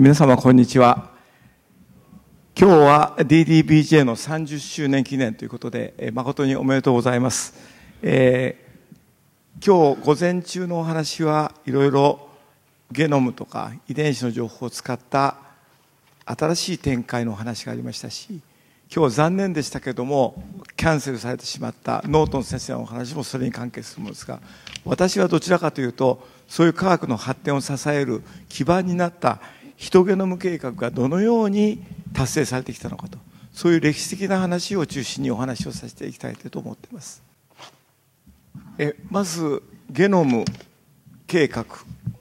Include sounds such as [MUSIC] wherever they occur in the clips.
皆様こんにちは今日は DDBJ の30周年記念ということで誠におめでとうございます、えー、今日午前中のお話はいろいろゲノムとか遺伝子の情報を使った新しい展開のお話がありましたし今日残念でしたけどもキャンセルされてしまったノートン先生のお話もそれに関係するものですが私はどちらかというとそういう科学の発展を支える基盤になった人ゲノム計画がどのように達成されてきたのかとそういう歴史的な話を中心にお話をさせていきたいと思っていますえまずゲノム計画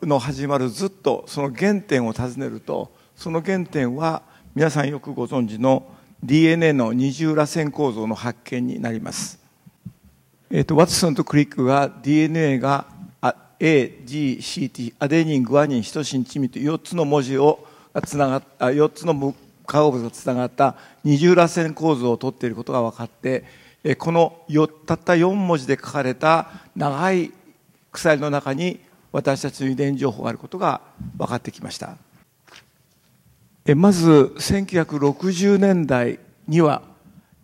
の始まるずっとその原点を尋ねるとその原点は皆さんよくご存知の DNA の二重らせん構造の発見になります、えーと、とワトソンとクリックが DNA が A、G、C、T、アデニン、グアニン、シトシン、チミと4つの文字をつながっ4つの化合物がつながった二重らせん構造をとっていることが分かってこのたった4文字で書かれた長い鎖の中に私たちの遺伝情報があることが分かってきましたまず1960年代には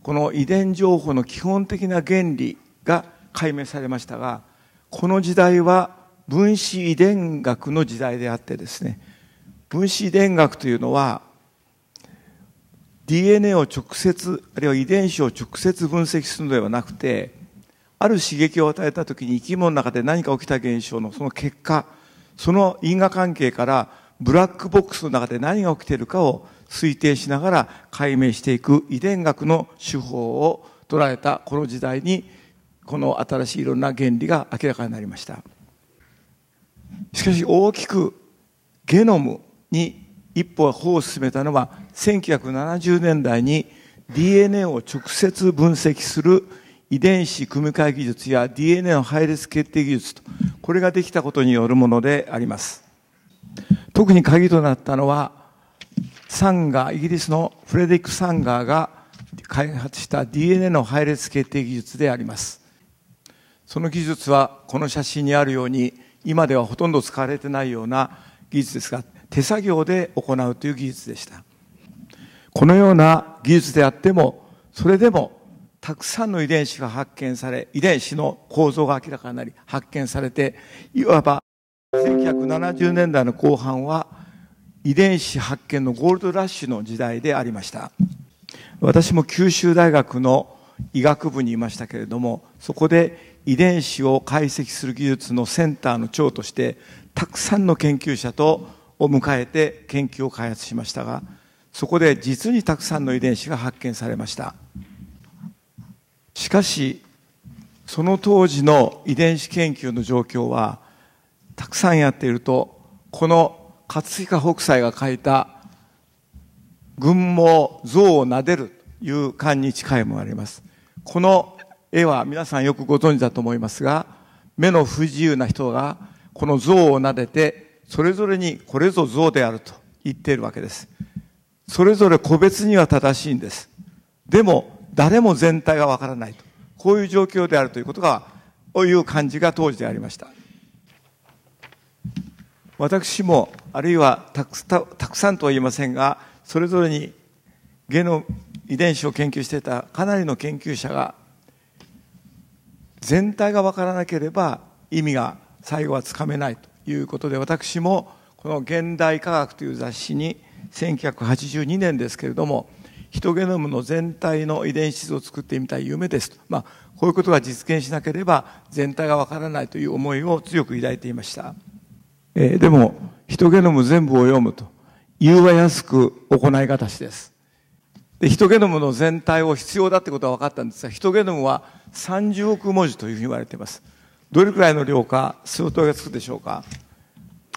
この遺伝情報の基本的な原理が解明されましたがこの時代は分子遺伝学の時代であってですね分子遺伝学というのは DNA を直接あるいは遺伝子を直接分析するのではなくてある刺激を与えた時に生き物の中で何か起きた現象のその結果その因果関係からブラックボックスの中で何が起きているかを推定しながら解明していく遺伝学の手法を捉えたこの時代にこの新しいいろんな原理が明らかになりました。しかし大きくゲノムに一歩歩を進めたのは1970年代に DNA を直接分析する遺伝子組み換え技術や DNA の配列決定技術とこれができたことによるものであります特に鍵となったのはサンガーイギリスのフレデリック・サンガーが開発した DNA の配列決定技術でありますその技術はこの写真にあるように今ではほとんど使われてないような技術ですが手作業で行うという技術でしたこのような技術であってもそれでもたくさんの遺伝子が発見され遺伝子の構造が明らかになり発見されていわば1970年代の後半は遺伝子発見のゴールドラッシュの時代でありました私も九州大学の医学部にいましたけれどもそこで遺伝子を解析する技術のセンターの長としてたくさんの研究者とを迎えて研究を開発しましたがそこで実にたくさんの遺伝子が発見されましたしかしその当時の遺伝子研究の状況はたくさんやっているとこの葛飾北斎が書いた「群毛象を撫でる」という漢に近いものがありますこの絵は皆さんよくご存知だと思いますが、目の不自由な人がこの像を撫でて、それぞれにこれぞ像であると言っているわけです。それぞれ個別には正しいんです。でも、誰も全体がわからないと。こういう状況であるということが、こういう感じが当時でありました。私も、あるいはたくたくさんとは言いませんが、それぞれにゲノ遺伝子を研究していたかなりの研究者が全体が分からなければ意味が最後はつかめないということで私もこの「現代科学」という雑誌に1982年ですけれどもヒトゲノムの全体の遺伝子図を作ってみたい夢ですと、まあ、こういうことが実現しなければ全体が分からないという思いを強く抱いていました、えー、でもヒトゲノム全部を読むと言うは安く行いがたしですで、ヒトゲノムの全体を必要だってことは分かったんですが、ヒトゲノムは30億文字というふうに言われています。どれくらいの量か相当がつくでしょうか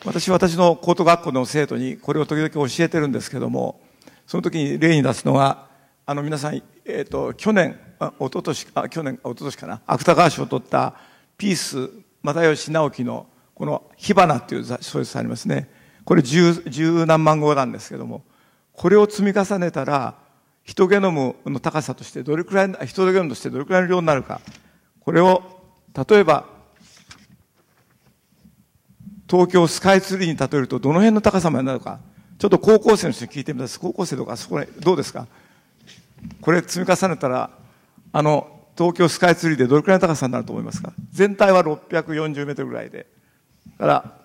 私、私の高等学校の生徒にこれを時々教えてるんですけども、その時に例に出すのが、あの皆さん、えっ、ー、と、去年、あ一昨年あ去年、一昨年かな、芥川賞を取ったピース、又吉直樹のこの火花っていう小説ありますね。これ十、十何万号なんですけども、これを積み重ねたら、人ゲノムの高さとしてどれくらい、人ゲノムとしてどれくらいの量になるか、これを、例えば、東京スカイツリーに例えるとどの辺の高さまでなるか、ちょっと高校生の人に聞いてみたす。高校生とか、そこら、どうですかこれ積み重ねたら、あの、東京スカイツリーでどれくらいの高さになると思いますか全体は640メートルぐらいで。だから、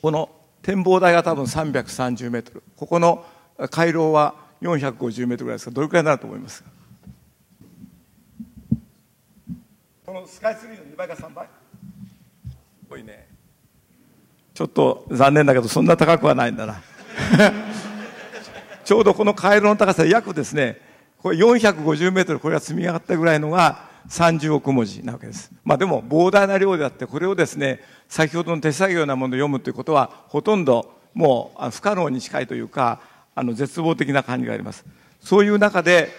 この展望台が多分330メートル。ここの回廊は450メートルぐらいですかどれくらいになると思いますこのスカイツリーの2倍か3倍多いねちょっと残念だけどそんな高くはないんだな [LAUGHS] ちょうどこの回路の高さ約ですねこれ450メートルこれが積み上がったぐらいのが30億文字なわけです。まあでも膨大な量であって、これをですね、先ほどの手作業なもので読むということは、ほとんどもう不可能に近いというか、あの絶望的な感じがあります。そういう中で、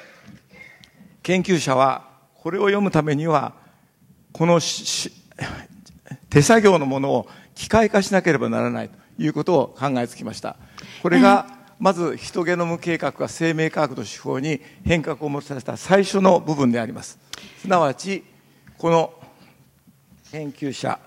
研究者は、これを読むためには、この手作業のものを機械化しなければならないということを考えつきました。これが、まずヒトゲノム計画が生命科学の手法に変革をもたらした最初の部分であります。すなわち、この研究者、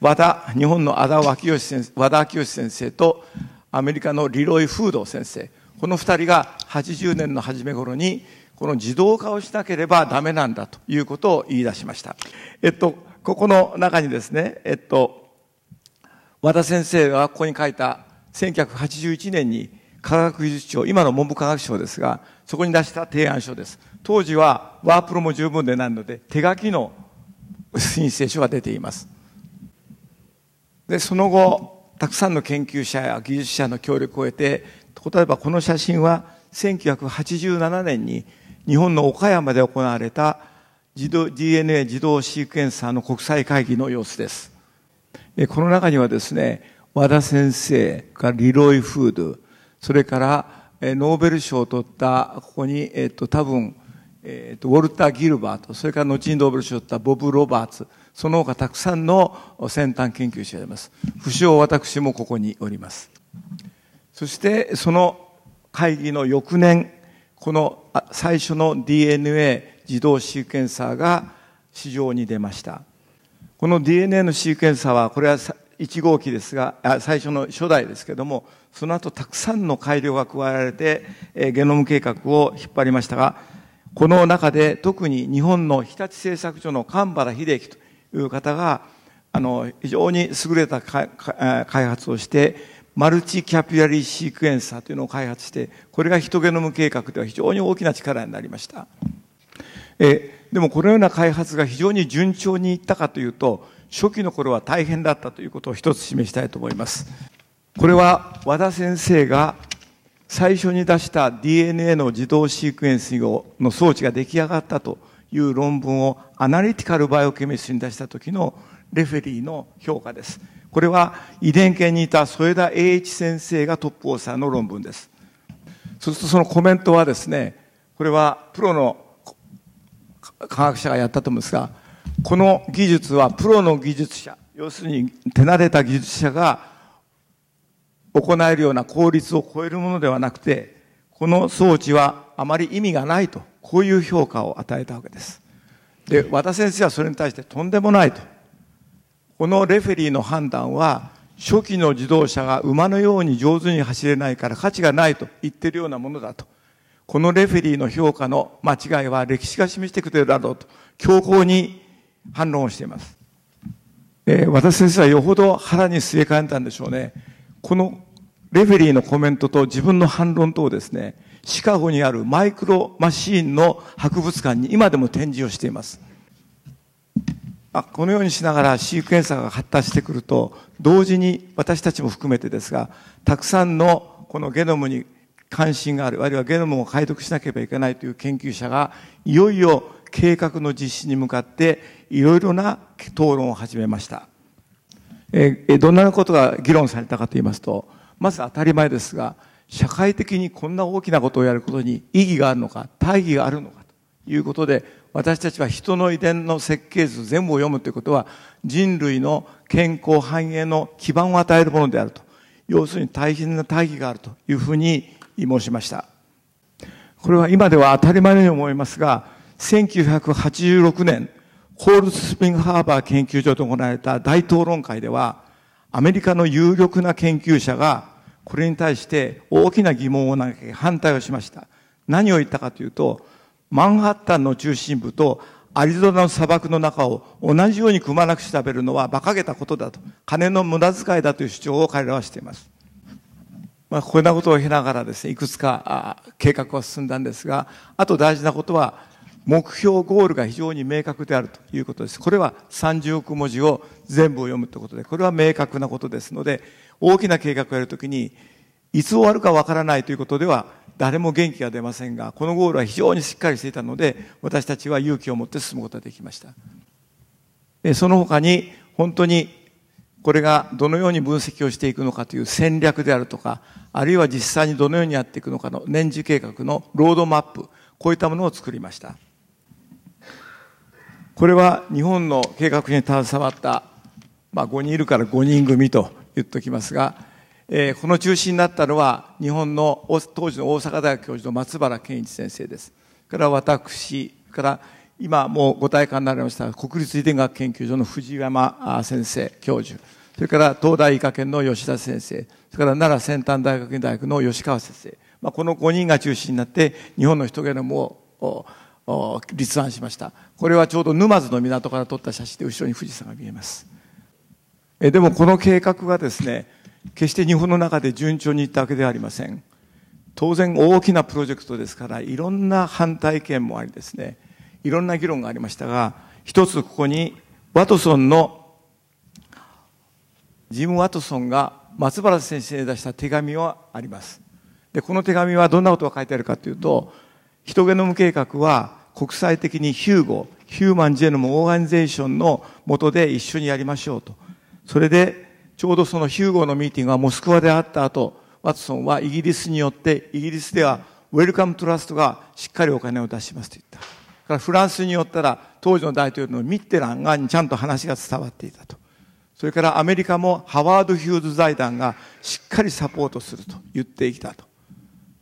和田、日本の和田昭義先生和田昭義先生と、アメリカのリロイ・フード先生。この2人が80年の初め頃にこの自動化をしなければダメなんだということを言い出しました。えっと、ここの中にですね、えっと、和田先生がここに書いた1981年に科学技術庁、今の文部科学省ですが、そこに出した提案書です。当時はワープロも十分でないので、手書きの申請書が出ています。で、その後、たくさんの研究者や技術者の協力を得て、例えばこの写真は1987年に日本の岡山で行われた DNA 自動シークエンサーの国際会議の様子です。この中にはですね、和田先生からリロイ・フード、それからノーベル賞を取った、ここに、えっと、多分、えっと、ウォルター・ギルバート、それから後にノーベル賞を取ったボブ・ロバーツ、その他たくさんの先端研究者がいます。不詳私もここにおります。そしてその会議の翌年、この最初の DNA 自動シーケンサーが市場に出ました。この DNA のシーケンサーは、これは1号機ですが、最初の初代ですけども、その後たくさんの改良が加えられて、えゲノム計画を引っ張りましたが、この中で特に日本の日立製作所の神原秀樹という方が、あの、非常に優れた開発をして、マルチキャピュアリーシークエンサーというのを開発して、これがヒトゲノム計画では非常に大きな力になりました。えでもこのような開発が非常に順調にいったかというと、初期の頃は大変だったということを一つ示したいと思います。これは和田先生が最初に出した DNA の自動シークエンスの装置が出来上がったという論文をアナリティカルバイオケミストに出した時のレフェリーの評価です。これは遺伝研にいた添田栄一先生がトップオーサーの論文です。そうするとそのコメントはですね、これはプロの科学者がやったと思うんですが、この技術はプロの技術者、要するに手慣れた技術者が行えるような効率を超えるものではなくて、この装置はあまり意味がないと、こういう評価を与えたわけです。で、和田先生はそれに対してとんでもないと。このレフェリーの判断は、初期の自動車が馬のように上手に走れないから価値がないと言ってるようなものだと。このレフェリーの評価の間違いは歴史が示してくれるだろうと、強硬に反論をしています。えー、私先生はよほど腹に据えかえたんでしょうね。このレフェリーのコメントと自分の反論とをですね、シカゴにあるマイクロマシーンの博物館に今でも展示をしています。まあ、このようにしながらシークエンサーが発達してくると、同時に私たちも含めてですが、たくさんのこのゲノムに関心がある、あるいはゲノムを解読しなければいけないという研究者が、いよいよ計画の実施に向かって、いろいろな討論を始めました。えー、どんなことが議論されたかと言いますと、まず当たり前ですが、社会的にこんな大きなことをやることに意義があるのか、大義があるのかということで、私たちは人の遺伝の設計図全部を読むということは人類の健康繁栄の基盤を与えるものであると。要するに大変な大義があるというふうに申しました。これは今では当たり前のように思いますが、1986年、ホールススピングハーバー研究所で行われた大討論会では、アメリカの有力な研究者が、これに対して大きな疑問を投げ反対をしました。何を言ったかというと、マンハッタンの中心部とアリゾナの砂漠の中を同じようにくまなく調べるのは馬鹿げたことだと、金の無駄遣いだという主張を彼らはしています。まあ、こんなことを経ながらですね、いくつか計画は進んだんですが、あと大事なことは、目標ゴールが非常に明確であるということです。これは30億文字を全部読むということで、これは明確なことですので、大きな計画をやるときに、いつ終わるかわからないということでは誰も元気が出ませんがこのゴールは非常にしっかりしていたので私たちは勇気を持って進むことができましたその他に本当にこれがどのように分析をしていくのかという戦略であるとかあるいは実際にどのようにやっていくのかの年次計画のロードマップこういったものを作りましたこれは日本の計画に携わった、まあ、5人いるから5人組と言っておきますがえー、この中心になったのは日本の当時の大阪大学教授の松原健一先生ですから私から今もうご体感になりました国立遺伝学研究所の藤山先生教授それから東大医科研の吉田先生それから奈良先端大学院大学の吉川先生、まあ、この5人が中心になって日本のヒトゲノムを立案しましたこれはちょうど沼津の港から撮った写真で後ろに富士山が見えますえでもこの計画はですね決して日本の中で順調にいったわけではありません。当然大きなプロジェクトですから、いろんな反対意見もありですね、いろんな議論がありましたが、一つここにワトソンの、ジム・ワトソンが松原先生に出した手紙はあります。で、この手紙はどんなことが書いてあるかというと、ヒトゲノム計画は国際的にヒューゴ、ヒューマン・ジェノム・オーガニゼーションのもとで一緒にやりましょうと。それで、ちょうどそのヒューゴーのミーティングはモスクワであった後、ワトソンはイギリスによって、イギリスではウェルカムトラストがしっかりお金を出しますと言った。からフランスによったら当時の大統領のミッテランがちゃんと話が伝わっていたと。それからアメリカもハワード・ヒューズ財団がしっかりサポートすると言ってきたと。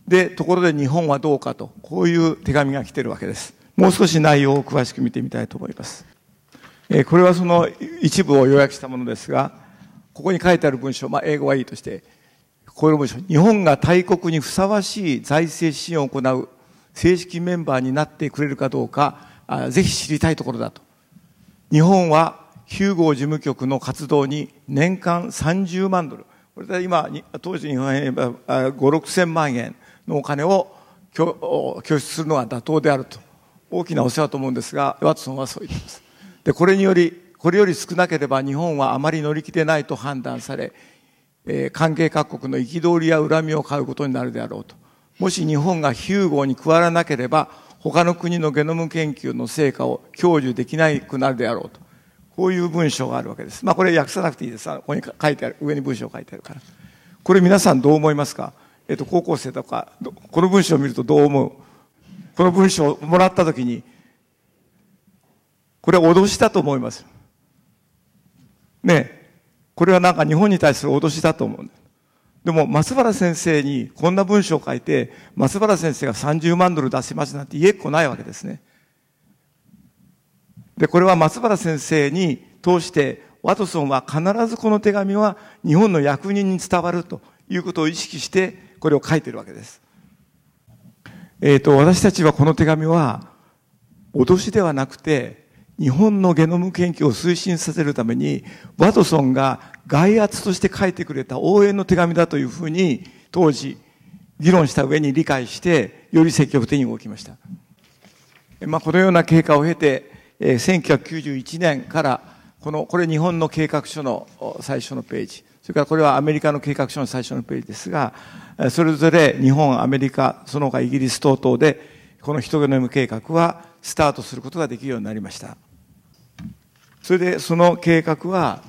で、ところで日本はどうかと、こういう手紙が来てるわけです。もう少し内容を詳しく見てみたいと思います。えー、これはその一部を要約したものですが、ここに書いてある文章、まあ、英語はいいとして、こういう文章、日本が大国にふさわしい財政支援を行う正式メンバーになってくれるかどうか、あぜひ知りたいところだと。日本はヒューゴー事務局の活動に年間30万ドル、これで今、当時日本円で5、6千万円のお金を拠出するのは妥当であると。大きなお世話と思うんですが、ワトソンはそう言ってます。で、これにより、これより少なければ日本はあまり乗り気でないと判断され、えー、関係各国の憤りや恨みを買うことになるであろうと。もし日本がヒューゴーに加わらなければ、他の国のゲノム研究の成果を享受できなくなるであろうと。こういう文章があるわけです。まあこれ訳さなくていいです。ここに書いてある、上に文章書いてあるから。これ皆さんどう思いますかえっと、高校生とか、この文章を見るとどう思うこの文章をもらったときに、これは脅しだと思います。ね、これはなんか日本に対する脅しだと思う。でも、松原先生にこんな文章を書いて、松原先生が30万ドル出しますなんて言えっこないわけですね。で、これは松原先生に通して、ワトソンは必ずこの手紙は日本の役人に伝わるということを意識して、これを書いてるわけです。えっ、ー、と、私たちはこの手紙は、脅しではなくて、日本のゲノム研究を推進させるために、ワトソンが外圧として書いてくれた応援の手紙だというふうに、当時、議論した上に理解して、より積極的に動きました。まあ、このような経過を経て、え1991年から、この、これ日本の計画書の最初のページ、それからこれはアメリカの計画書の最初のページですが、それぞれ日本、アメリカ、その他イギリス等々で、このヒトゲノム計画はスタートすることができるようになりました。それでその計画は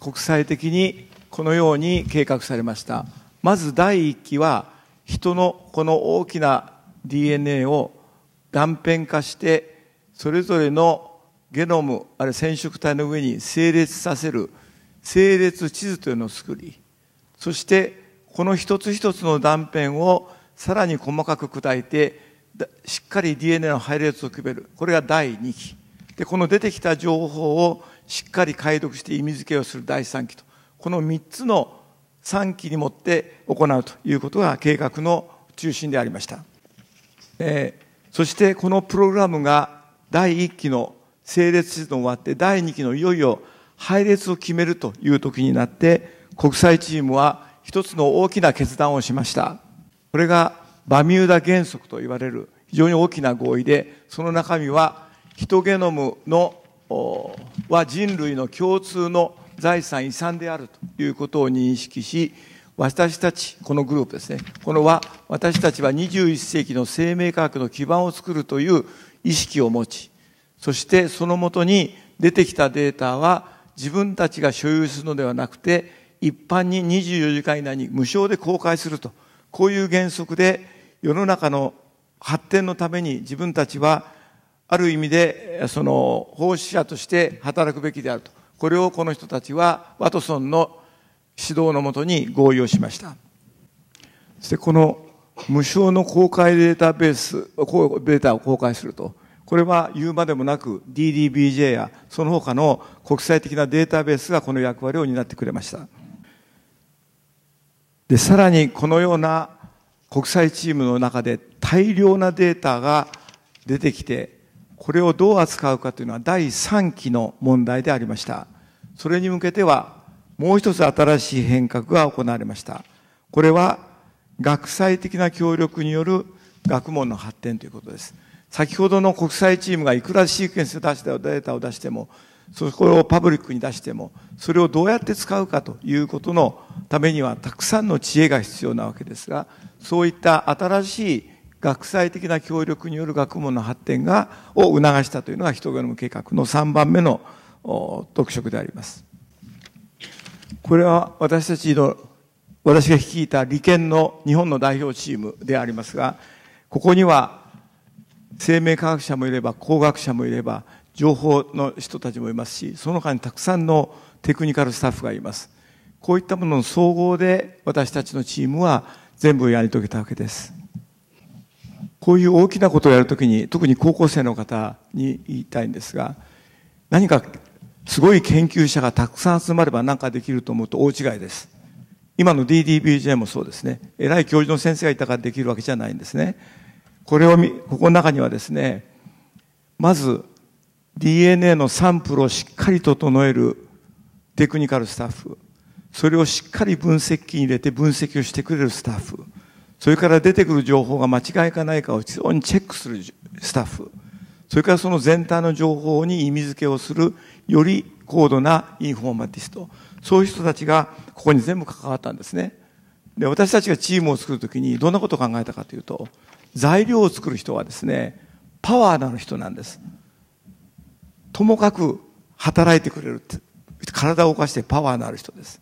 国際的にこのように計画されましたまず第1期は人のこの大きな DNA を断片化してそれぞれのゲノムあるいは染色体の上に整列させる整列地図というのを作りそしてこの一つ一つの断片をさらに細かく砕いてしっかり DNA の配列を決めるこれが第2期で、この出てきた情報をしっかり解読して意味付けをする第3期と、この3つの3期にもって行うということが計画の中心でありました。えー、そしてこのプログラムが第1期の整列シーズ終わって第2期のいよいよ配列を決めるという時になって国際チームは一つの大きな決断をしました。これがバミューダ原則と言われる非常に大きな合意でその中身はヒトゲノムのは人類の共通の財産遺産であるということを認識し私たちこのグループですねこのは私たちは21世紀の生命科学の基盤を作るという意識を持ちそしてそのもとに出てきたデータは自分たちが所有するのではなくて一般に24時間以内に無償で公開するとこういう原則で世の中の発展のために自分たちはある意味でその奉仕者として働くべきであるとこれをこの人たちはワトソンの指導のもとに合意をしましたそしてこの無償の公開データベースデータを公開するとこれは言うまでもなく DDBJ やその他の国際的なデータベースがこの役割を担ってくれましたでさらにこのような国際チームの中で大量なデータが出てきてこれをどう扱うかというのは第3期の問題でありました。それに向けては、もう一つ新しい変革が行われました。これは、学際的な協力による学問の発展ということです。先ほどの国際チームがいくらシークエンスで出したデータを出しても、そこをパブリックに出しても、それをどうやって使うかということのためには、たくさんの知恵が必要なわけですが、そういった新しい学際的な協力による学問の発展がを促したというのがヒトゲノム計画の3番目の特色でありますこれは私たちの私が率いた理研の日本の代表チームでありますがここには生命科学者もいれば工学者もいれば情報の人たちもいますしその他にたくさんのテクニカルスタッフがいますこういったものの総合で私たちのチームは全部やり遂げたわけですこういう大きなことをやるときに、特に高校生の方に言いたいんですが、何かすごい研究者がたくさん集まれば何かできると思うと大違いです。今の DDBJ もそうですね。偉い教授の先生がいたからできるわけじゃないんですね。これを見、ここの中にはですね、まず DNA のサンプルをしっかり整えるテクニカルスタッフ。それをしっかり分析機に入れて分析をしてくれるスタッフ。それから出てくる情報が間違いかないかを非常にチェックするスタッフ、それからその全体の情報に意味付けをする、より高度なインフォーマティスト、そういう人たちがここに全部関わったんですね。で、私たちがチームを作るときにどんなことを考えたかというと、材料を作る人はですね、パワーのある人なんです。ともかく働いてくれる体を動かしてパワーのある人です。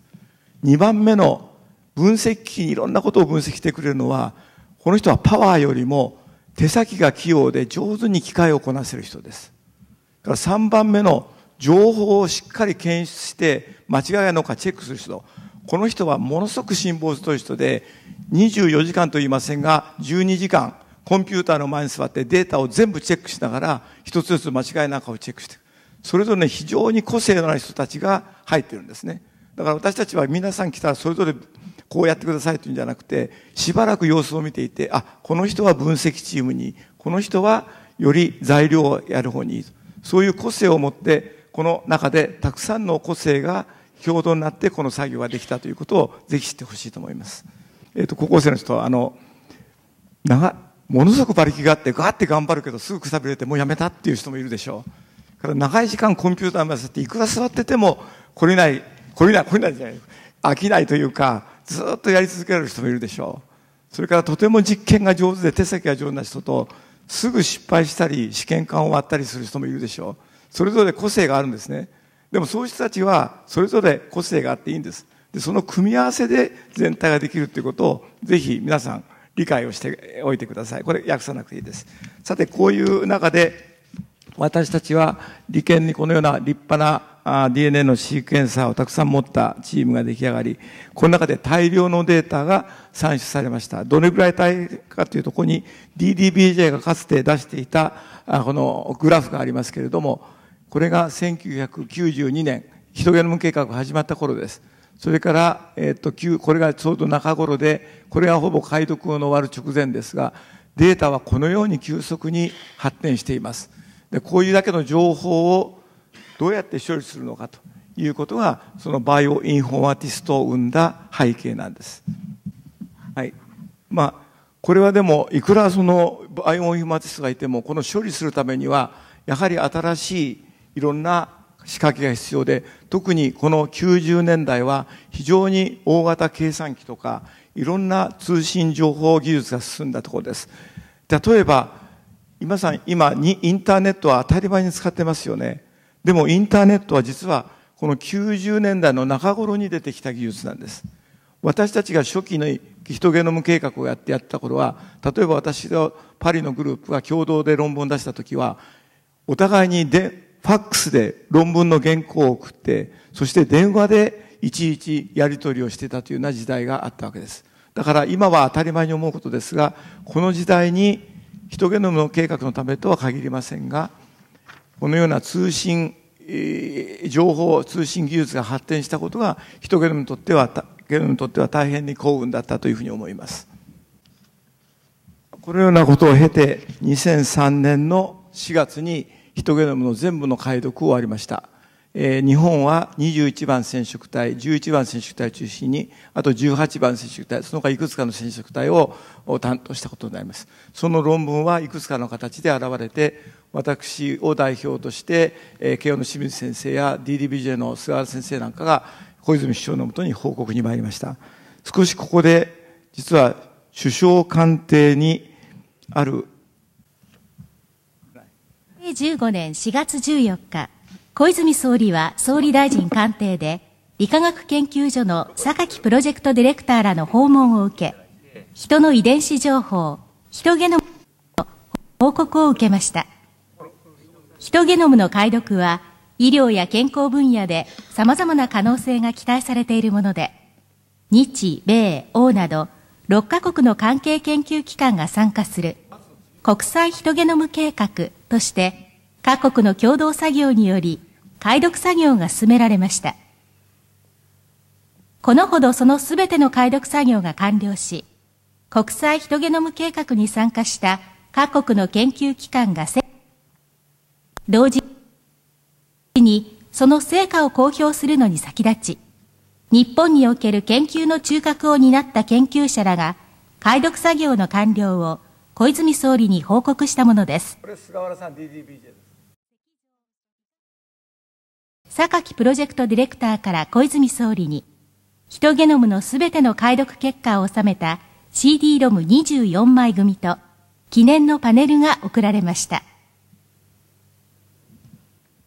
2番目の分析機にいろんなことを分析してくれるのは、この人はパワーよりも手先が器用で上手に機械をこなせる人です。だから3番目の情報をしっかり検出して間違いなのかチェックする人。この人はものすごく辛抱する人で、24時間と言いませんが、12時間、コンピューターの前に座ってデータを全部チェックしながら、一つずつ間違いなかをチェックしていく。それぞれ、ね、非常に個性のある人たちが入ってるんですね。だから私たちは皆さん来たらそれぞれこうやってくださいというんじゃなくて、しばらく様子を見ていて、あ、この人は分析チームに、この人はより材料をやる方にいい。そういう個性を持って、この中でたくさんの個性が共同になってこの作業ができたということをぜひ知ってほしいと思います。えっ、ー、と、高校生の人は、あの、長、ものすごく馬力があって、ガーって頑張るけど、すぐくさびれて、もうやめたっていう人もいるでしょう。から長い時間コンピューターに混ぜて、いくら座ってても、懲りない、懲りない、懲りないじゃない、飽きないというか、ずっとやり続ける人もいるでしょうそれからとても実験が上手で手先が上手な人とすぐ失敗したり試験管を割ったりする人もいるでしょうそれぞれ個性があるんですねでもそういう人たちはそれぞれ個性があっていいんですでその組み合わせで全体ができるということをぜひ皆さん理解をしておいてくださいこれ訳さなくていいですさてこういう中で私たちは利権にこのような立派なあ DNA のシークエンサーをたくさん持ったチームが出来上がり、この中で大量のデータが算出されました。どれぐらい大変かというとここに DDBJ がかつて出していたこのグラフがありますけれども、これが1992年、ヒトゲノム計画が始まった頃です。それから、えっと、これがちょうど中頃で、これがほぼ解読の終わる直前ですが、データはこのように急速に発展しています。でこういうだけの情報をどうやって処理するのかということがそのバイオインフォマティストを生んだ背景なんです。はいまあ、これはでもいくらそのバイオインフォマティストがいてもこの処理するためにはやはり新しいいろんな仕掛けが必要で特にこの90年代は非常に大型計算機とかいろんな通信情報技術が進んだところです例えば今さん今インターネットは当たり前に使ってますよねでもインターネットは実はこの90年代の中頃に出てきた技術なんです。私たちが初期のヒトゲノム計画をやってやった頃は、例えば私とパリのグループが共同で論文を出した時は、お互いにで、ファックスで論文の原稿を送って、そして電話でいちいちやり取りをしてたというような時代があったわけです。だから今は当たり前に思うことですが、この時代にヒトゲノムの計画のためとは限りませんが、このような通信、情報通信技術が発展したことがヒトゲノムにとってはゲノムにとっては大変に幸運だったというふうに思いますこのようなことを経て2003年の4月にヒトゲノムの全部の解読を終わりましたえ日本は21番染色体、11番染色体を中心に、あと18番染色体、その他いくつかの染色体を担当したことになります。その論文はいくつかの形で現れて、私を代表として、え慶応の清水先生や DDBJ の菅原先生なんかが、小泉首相のもとに報告に参りました。少しここで、実は首相官邸にある、15年4月14日、小泉総理は総理大臣官邸で、理化学研究所の榊プロジェクトディレクターらの訪問を受け、人の遺伝子情報、人ゲノムの報告を受けました。人ゲノムの解読は、医療や健康分野で様々な可能性が期待されているもので、日、米、欧など6カ国の関係研究機関が参加する国際ヒトゲノム計画として各国の共同作業により解読作業が進められました。このほどそのすべての解読作業が完了し、国際ヒトゲノム計画に参加した各国の研究機関が同時にその成果を公表するのに先立ち、日本における研究の中核を担った研究者らが解読作業の完了を小泉総理に報告したものです。榊プロジェクトディレクターから小泉総理に、ヒトゲノムのすべての解読結果を収めた CD ロム24枚組と記念のパネルが贈られました。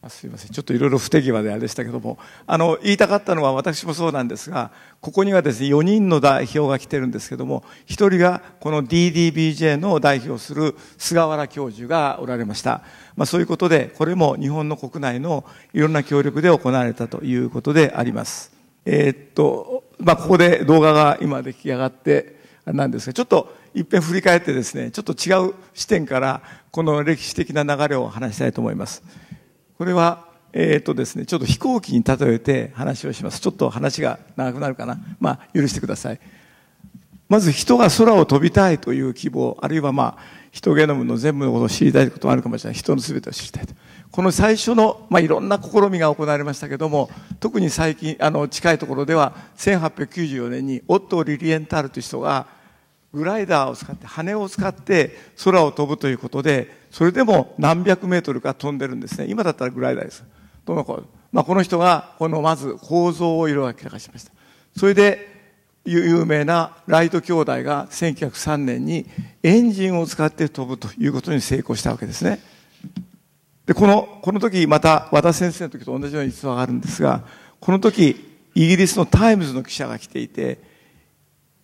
すみませんちょっといろいろ不手際であれでしたけどもあの言いたかったのは私もそうなんですがここにはですね4人の代表が来てるんですけども1人がこの DDBJ の代表する菅原教授がおられました、まあ、そういうことでこれも日本の国内のいろんな協力で行われたということでありますえー、っと、まあ、ここで動画が今出来上がってなんですがちょっと一遍振り返ってですねちょっと違う視点からこの歴史的な流れを話したいと思いますこれは、えっ、ー、とですね、ちょっと飛行機に例えて話をします。ちょっと話が長くなるかな。まあ、許してください。まず人が空を飛びたいという希望、あるいはまあ、人ゲノムの全部のことを知りたいということもあるかもしれない。人の全てを知りたいと。この最初の、まあ、いろんな試みが行われましたけども、特に最近、あの、近いところでは、1894年に、オットー・リリエンタールという人が、グライダーを使って、羽を使って空を飛ぶということで、それでも何百メートルか飛んでるんですね。今だったらグライダーです。どの子まあ、この人が、このまず構造を色明らかしました。それで、有名なライト兄弟が1903年にエンジンを使って飛ぶということに成功したわけですね。で、この、この時、また和田先生の時と同じような逸話があるんですが、この時、イギリスのタイムズの記者が来ていて、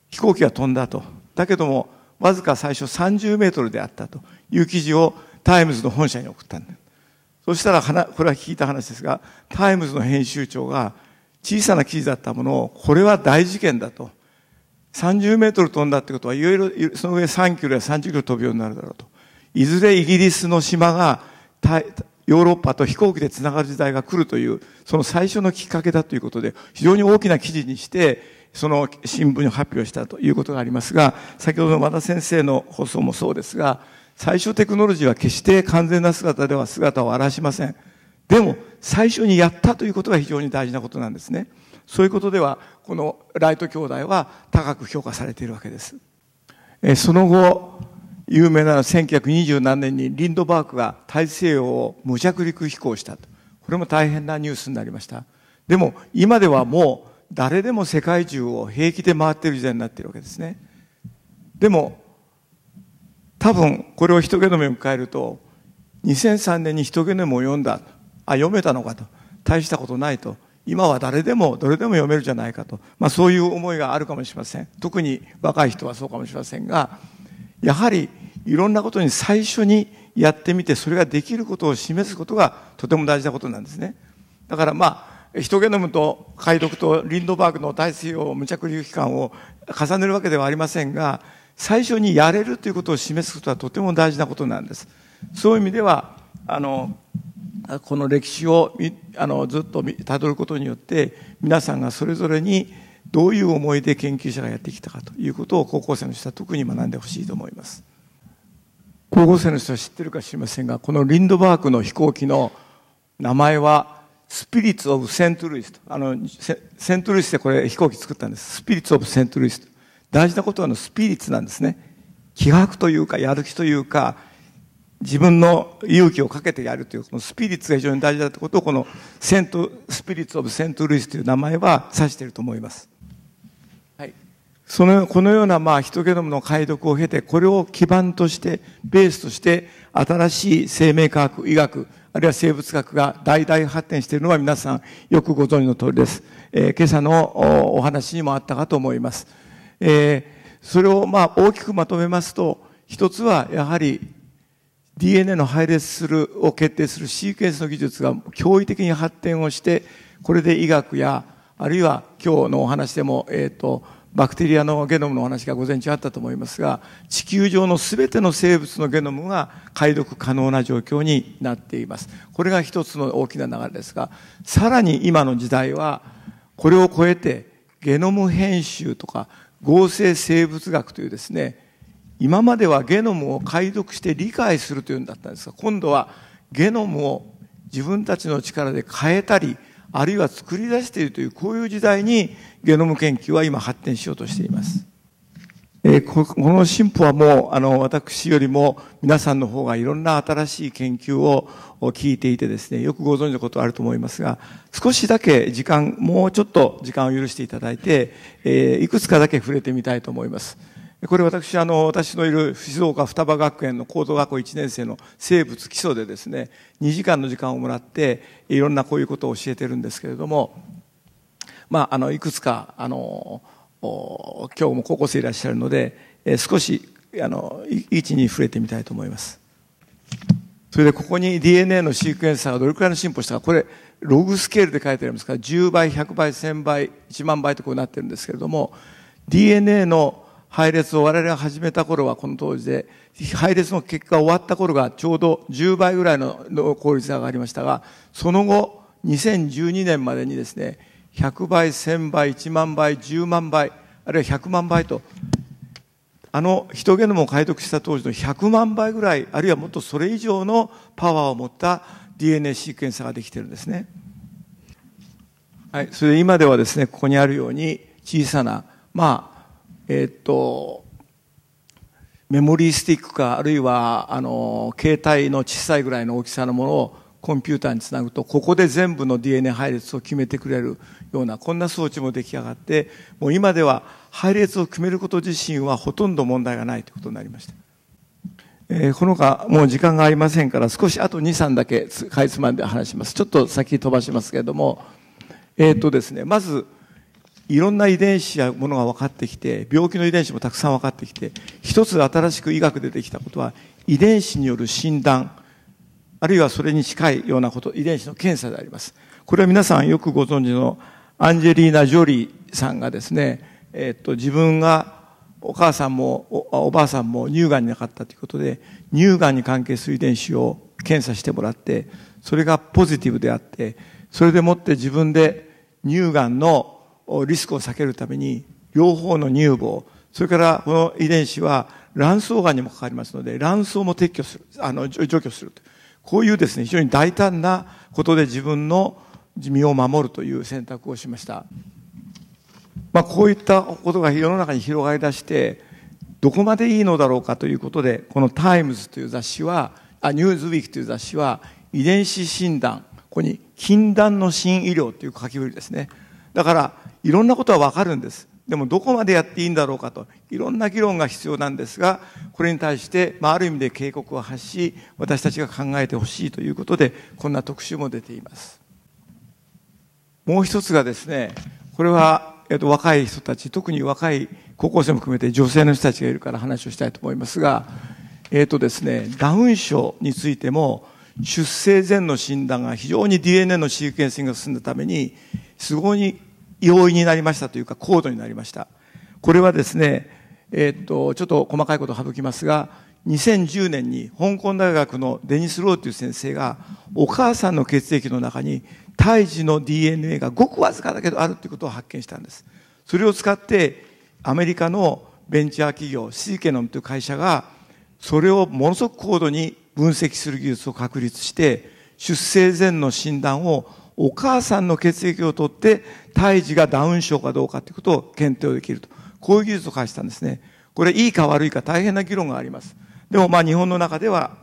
飛行機が飛んだと。だけども、わずか最初30メートルであったという記事をタイムズの本社に送ったんだ。そしたら、これは聞いた話ですが、タイムズの編集長が小さな記事だったものを、これは大事件だと。30メートル飛んだってことは、いろいろ、その上3キロや30キロ飛ぶようになるだろうと。いずれイギリスの島が、ヨーロッパと飛行機でつながる時代が来るという、その最初のきっかけだということで、非常に大きな記事にして、その新聞を発表したということがありますが、先ほどの和田先生の放送もそうですが、最初テクノロジーは決して完全な姿では姿を現しません。でも、最初にやったということが非常に大事なことなんですね。そういうことでは、このライト兄弟は高く評価されているわけです。えその後、有名な1 9 2 7何年にリンドバーグが大西洋を無着陸飛行したと。これも大変なニュースになりました。でも、今ではもう、誰でも世界中を平気で回っている時代になっているわけですね。でも、多分これを一毛の目を変えると、2003年に一毛の目を読んだ、あ、読めたのかと、大したことないと、今は誰でも、どれでも読めるじゃないかと、まあそういう思いがあるかもしれません。特に若い人はそうかもしれませんが、やはりいろんなことに最初にやってみて、それができることを示すことがとても大事なことなんですね。だからまあ、ヒトゲノムと解読とリンドバーグの大西洋無着陸期間を重ねるわけではありませんが、最初にやれるということを示すことはとても大事なことなんです。そういう意味では、あの、この歴史をあのずっとたどることによって、皆さんがそれぞれにどういう思いで研究者がやってきたかということを高校生の人は特に学んでほしいと思います。高校生の人は知ってるか知りませんが、このリンドバーグの飛行機の名前は、スピリッツ・オブ・セントルイスあの、セントルイスでこれ飛行機作ったんです。スピリッツ・オブ・セントルイス大事なことはのスピリッツなんですね。気迫というか、やる気というか、自分の勇気をかけてやるという、このスピリッツが非常に大事だということを、このセント、スピリッツ・オブ・セントルイスという名前は指していると思います。はい。その、このような、まあ、ヒトゲノムの解読を経て、これを基盤として、ベースとして、新しい生命科学、医学、あるいは生物学が大々発展しているのは皆さんよくご存知の通りです。えー、今朝のお話にもあったかと思います。えー、それをまあ大きくまとめますと、一つはやはり DNA の配列するを決定するシーケンスの技術が驚異的に発展をして、これで医学や、あるいは今日のお話でも、えっ、ー、と、バクテリアのゲノムの話が午前中あったと思いますが、地球上の全ての生物のゲノムが解読可能な状況になっています。これが一つの大きな流れですが、さらに今の時代は、これを超えてゲノム編集とか合成生物学というですね、今まではゲノムを解読して理解するというんだったんですが、今度はゲノムを自分たちの力で変えたり、あるいは作り出しているというこういう時代にゲノム研究は今発展しようとしています。えー、この進歩はもうあの私よりも皆さんの方がいろんな新しい研究を聞いていてですねよくご存知のことあると思いますが少しだけ時間もうちょっと時間を許していただいて、えー、いくつかだけ触れてみたいと思います。これ私、あの、私のいる静岡双葉学園の高等学校1年生の生物基礎でですね、2時間の時間をもらって、いろんなこういうことを教えてるんですけれども、まあ、あの、いくつか、あの、今日も高校生いらっしゃるので、え少し、あの、位置に触れてみたいと思います。それでここに DNA のシークエンサーがどれくらいの進歩したか、これ、ログスケールで書いてありますから、10倍、100倍、1000倍、1万倍とこうなってるんですけれども、DNA の配列を我々が始めた頃はこの当時で、配列の結果終わった頃がちょうど10倍ぐらいの効率が上がりましたが、その後、2012年までにですね、100倍、1000倍、1万倍、10万倍、あるいは100万倍と、あの人ゲノムを解読した当時の100万倍ぐらい、あるいはもっとそれ以上のパワーを持った DNA シークエンサーができてるんですね。はい、それで今ではですね、ここにあるように小さな、まあ、えっと、メモリースティックか、あるいは、あの、携帯の小さいぐらいの大きさのものをコンピューターにつなぐと、ここで全部の DNA 配列を決めてくれるような、こんな装置も出来上がって、もう今では配列を決めること自身はほとんど問題がないということになりました。えー、このか、もう時間がありませんから、少しあと2、3だけかいつまんで話します。ちょっと先飛ばしますけれども、えー、っとですね、まず、いろんな遺伝子やものが分かってきて、病気の遺伝子もたくさん分かってきて、一つ新しく医学でできたことは、遺伝子による診断、あるいはそれに近いようなこと、遺伝子の検査であります。これは皆さんよくご存知のアンジェリーナ・ジョリーさんがですね、えっと、自分がお母さんもおばあさんも乳がんになかったということで、乳がんに関係する遺伝子を検査してもらって、それがポジティブであって、それでもって自分で乳がんのリスクを避けるために、両方の乳房、それからこの遺伝子は卵巣がんにもかかりますので、卵巣も撤去する、あの、除去すると。こういうですね、非常に大胆なことで自分の身を守るという選択をしました。まあ、こういったことが世の中に広がりだして、どこまでいいのだろうかということで、このタイムズという雑誌は、あ、ニューズウィークという雑誌は、遺伝子診断、ここに禁断の新医療という書きぶりですね。だから、いろんなことはわかるんです。でもどこまでやっていいんだろうかと、いろんな議論が必要なんですが、これに対して、まあ、ある意味で警告を発し、私たちが考えてほしいということで、こんな特集も出ています。もう一つがですね、これは、えっと、若い人たち、特に若い高校生も含めて女性の人たちがいるから話をしたいと思いますが、えっとですね、ダウン症についても、出生前の診断が非常に DNA のシークエンシングが進んだために、すごい容易になりましたというか、高度になりました。これはですね、えー、っと、ちょっと細かいことを省きますが、2010年に香港大学のデニス・ローという先生が、お母さんの血液の中に胎児の DNA がごくわずかだけどあるということを発見したんです。それを使って、アメリカのベンチャー企業、シーケノムという会社が、それをものすごく高度に分析する技術を確立して、出生前の診断をお母さんの血液を取って胎児がダウン症かどうかということを検定できると。こういう技術を介したんですね。これいいか悪いか大変な議論があります。でもまあ日本の中では、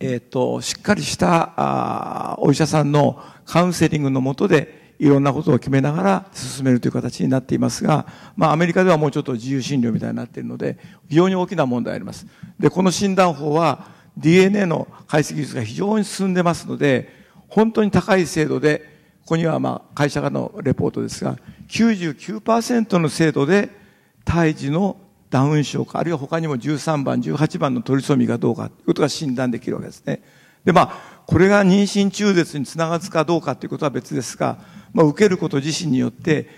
えっ、ー、と、しっかりしたあお医者さんのカウンセリングのもとでいろんなことを決めながら進めるという形になっていますが、まあアメリカではもうちょっと自由診療みたいになっているので、非常に大きな問題あります。で、この診断法は DNA の解析技術が非常に進んでますので、本当に高い精度でここにはまあ会社からのレポートですが、99%の精度で胎児のダウン症か、あるいは他にも13番、18番のトリソミがどうかということが診断できるわけですね。で、まあ、これが妊娠中絶につながるかどうかということは別ですが、まあ、受けること自身によって、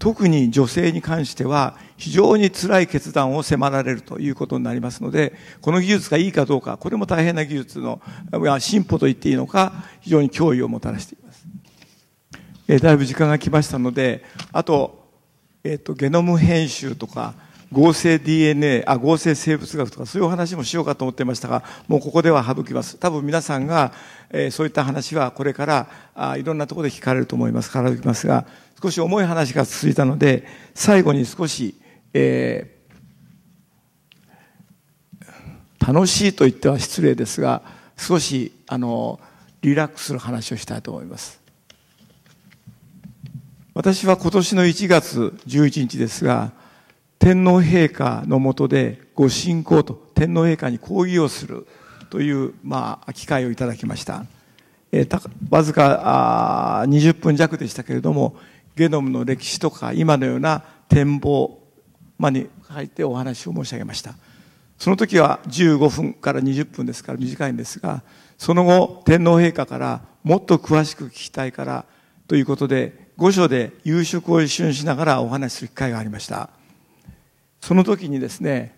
特に女性に関しては非常に辛い決断を迫られるということになりますので、この技術がいいかどうか、これも大変な技術の、進歩と言っていいのか、非常に脅威をもたらしています。えだいぶ時間が来ましたので、あと、えっ、と、ゲノム編集とか、合成 DNA、あ、合成生物学とか、そういうお話もしようかと思ってましたが、もうここでは省きます。多分皆さんが、えー、そういった話はこれから、あいろんなところで聞かれると思います。からきますが、少し重い話が続いたので、最後に少し、えー、楽しいと言っては失礼ですが、少し、あの、リラックスする話をしたいと思います。私は今年の1月11日ですが、天皇陛下のもとでご信仰と天皇陛下に抗議をするという、まあ、機会をいただきました。えー、たわずかあ20分弱でしたけれども、ゲノムの歴史とか今のような展望、まあ、に入ってお話を申し上げました。その時は15分から20分ですから短いんですが、その後、天皇陛下からもっと詳しく聞きたいからということで、御所で夕食を一緒にしながらお話しする機会がありましたその時にですね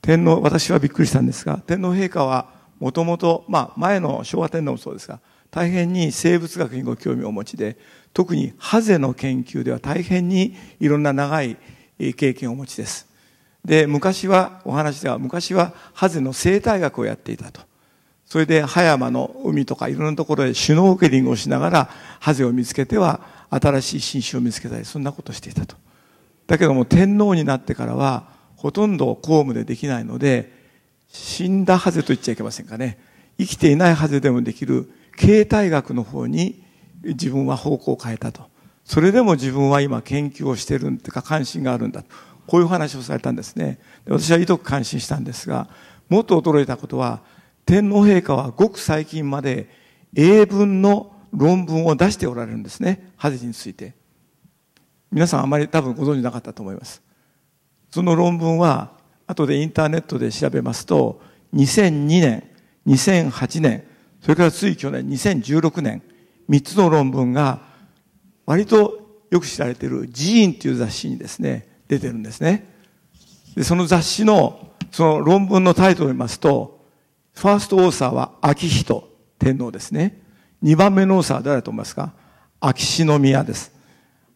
天皇私はびっくりしたんですが天皇陛下はもともとまあ前の昭和天皇もそうですが大変に生物学にご興味をお持ちで特にハゼの研究では大変にいろんな長い経験をお持ちですで昔はお話では昔はハゼの生態学をやっていたとそれで葉山の海とかいろんなところでシュノーケリングをしながらハゼを見つけては新しい新種を見つけたりそんなことしていたとだけども天皇になってからはほとんど公務でできないので死んだはずと言っちゃいけませんかね生きていないはず。でもできる形態学の方に自分は方向を変えたとそれでも自分は今研究をしてるんていうか関心があるんだとこういう話をされたんですね私はいとく感心したんですがもっと驚いたことは天皇陛下はごく最近まで英文の論文を出しておられるんですねハゼについて皆さんあまり多分ご存知なかったと思いますその論文は後でインターネットで調べますと2002年2008年それからつい去年2016年3つの論文が割とよく知られている「寺院」という雑誌にですね出てるんですねでその雑誌のその論文のタイトルを見ますとファーストオーサーは秋人天皇ですね2番目の多さは誰だと思いますか秋篠宮です。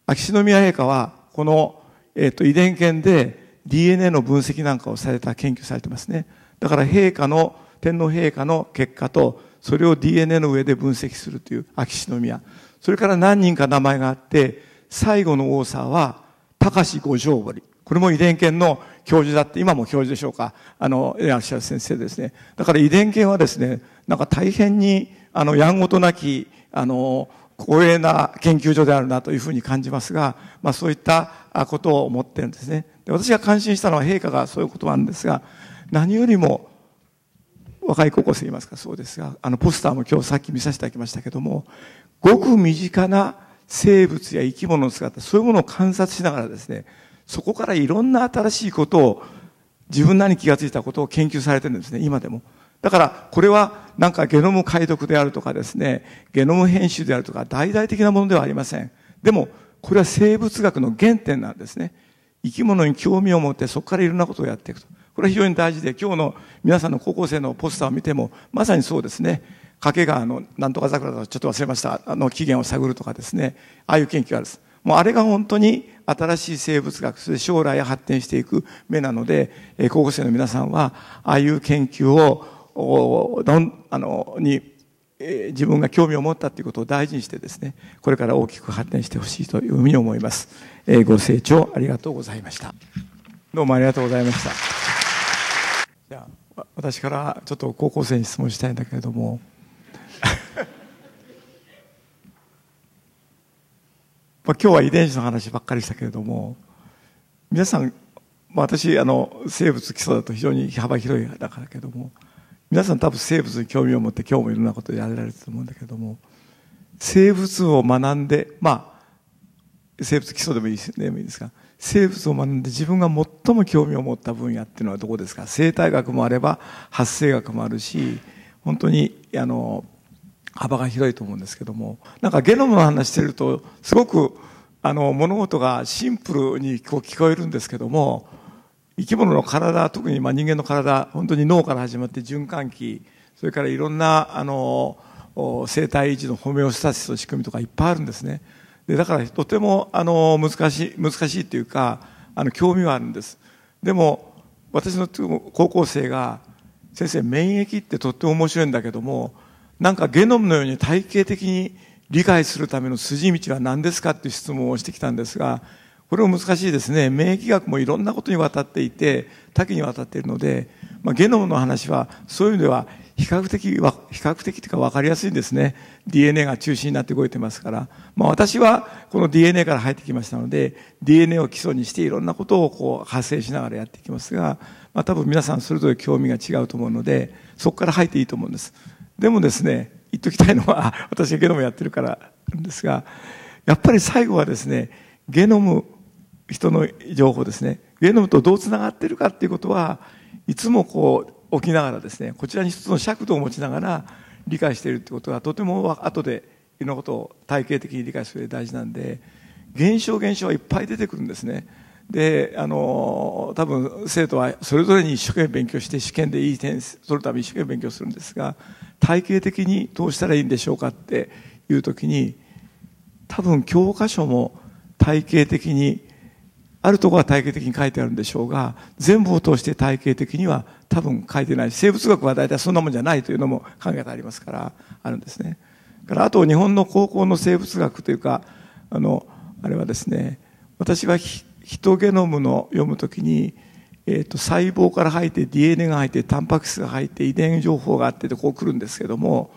秋篠宮陛下は、この、えっ、ー、と、遺伝研で DNA の分析なんかをされた、研究されてますね。だから陛下の、天皇陛下の結果と、それを DNA の上で分析するという秋篠宮。それから何人か名前があって、最後のサさは、高志五条堀。これも遺伝研の教授だって、今も教授でしょうか。あの、いらっしゃる先生ですね。だから遺伝研はですね、なんか大変に、あの、やんごとなき、あの、光栄な研究所であるなというふうに感じますが、まあそういったことを思ってるんですね。で私が感心したのは陛下がそういうことなんですが、何よりも若い高校生いますかそうですが、あのポスターも今日さっき見させていただきましたけども、ごく身近な生物や生き物の姿、そういうものを観察しながらですね、そこからいろんな新しいことを自分なりに気がついたことを研究されてるんですね、今でも。だから、これはなんかゲノム解読であるとかですね、ゲノム編集であるとか、大々的なものではありません。でも、これは生物学の原点なんですね。生き物に興味を持って、そこからいろんなことをやっていくと。これは非常に大事で、今日の皆さんの高校生のポスターを見ても、まさにそうですね。掛川のなんとか桜だとちょっと忘れました。あの起源を探るとかですね。ああいう研究があるんです。もうあれが本当に新しい生物学、そして将来発展していく目なので、高校生の皆さんは、ああいう研究をどんあのに、えー、自分が興味を持ったということを大事にしてですねこれから大きく発展してほしいというふうに思います、えー、ご清聴ありがとうございましたどうもありがとうございましたじゃあ私からちょっと高校生に質問したいんだけれども [LAUGHS] まあ今日は遺伝子の話ばっかりしたけれども皆さん、まあ、私あの生物基礎だと非常に幅広いだからけれども皆さん多分生物に興味を持って今日もいろんなことやられると思うんだけども生物を学んでまあ生物基礎でもいいでもいいですが生物を学んで自分が最も興味を持った分野っていうのはどこですか生態学もあれば発生学もあるし本当にあの幅が広いと思うんですけどもなんかゲノムの話してるとすごくあの物事がシンプルにこう聞こえるんですけども生き物の体、特にまあ人間の体、本当に脳から始まって循環器、それからいろんな、あの、生体維持のホメオスタシスの仕組みとかいっぱいあるんですね。で、だからとても、あの、難しい、難しいというか、あの、興味はあるんです。でも、私の高校生が、先生、免疫ってとっても面白いんだけども、なんかゲノムのように体系的に理解するための筋道は何ですかっていう質問をしてきたんですが、これも難しいですね。免疫学もいろんなことにわたっていて、多岐にわたっているので、まあ、ゲノムの話は、そういう意味では、比較的は、比較的というか分かりやすいんですね。DNA が中心になって動いてますから。まあ、私はこの DNA から入ってきましたので、DNA を基礎にしていろんなことをこう発生しながらやっていきますが、まあ、多分皆さんそれぞれ興味が違うと思うので、そこから入っていいと思うんです。でもですね、言っときたいのは、[LAUGHS] 私がゲノムやってるからですが、やっぱり最後はですね、ゲノム人の情報ですねゲノムとどうつながってるかっていうことはいつもこう起きながらですねこちらに一つの尺度を持ちながら理解しているってことがとても後でいろんなことを体系的に理解する上で大事なんで現象現象はいっぱい出てくるんですねであの多分生徒はそれぞれに一生懸命勉強して試験でいい点取るために一生懸命勉強するんですが体系的にどうしたらいいんでしょうかっていう時に多分教科書も体系的にあるところは体系的に書いてあるんでしょうが、全部を通して体系的には多分書いてないし、生物学は大体そんなもんじゃないというのも考えがありますから、あるんですね。からあと日本の高校の生物学というか、あの、あれはですね、私はヒトゲノムの読むときに、えーと、細胞から入って DNA が入ってタンパク質が入って遺伝情報があってこう来るんですけども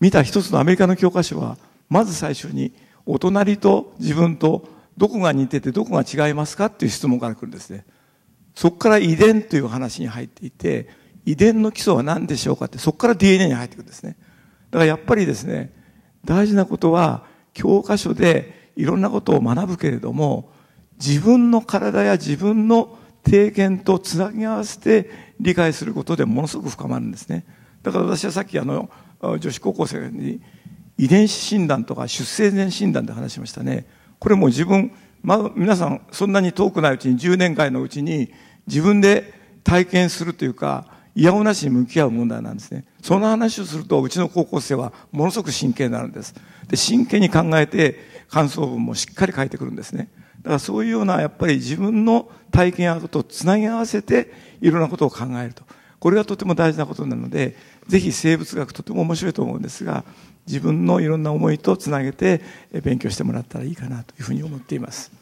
見た一つのアメリカの教科書はまず最初にお隣と自分とどこが似ててどこが違いますかっていう質問から来るんですね。そこから遺伝という話に入っていて、遺伝の基礎は何でしょうかって、そこから DNA に入ってくるんですね。だからやっぱりですね、大事なことは、教科書でいろんなことを学ぶけれども、自分の体や自分の経験とつなぎ合わせて理解することでものすごく深まるんですね。だから私はさっきあの、女子高校生に遺伝子診断とか出生前診断で話しましたね。これも自分、まあ、皆さんそんなに遠くないうちに10年間のうちに自分で体験するというか、いやおなしに向き合う問題なんですね。その話をすると、うちの高校生はものすごく真剣になるんです。で、真剣に考えて感想文もしっかり書いてくるんですね。だからそういうような、やっぱり自分の体験やことをつなぎ合わせて、いろんなことを考えると。これがとても大事なことなので、ぜひ生物学とても面白いと思うんですが、自分のいろんな思いとつなげて勉強してもらったらいいかなというふうに思っています。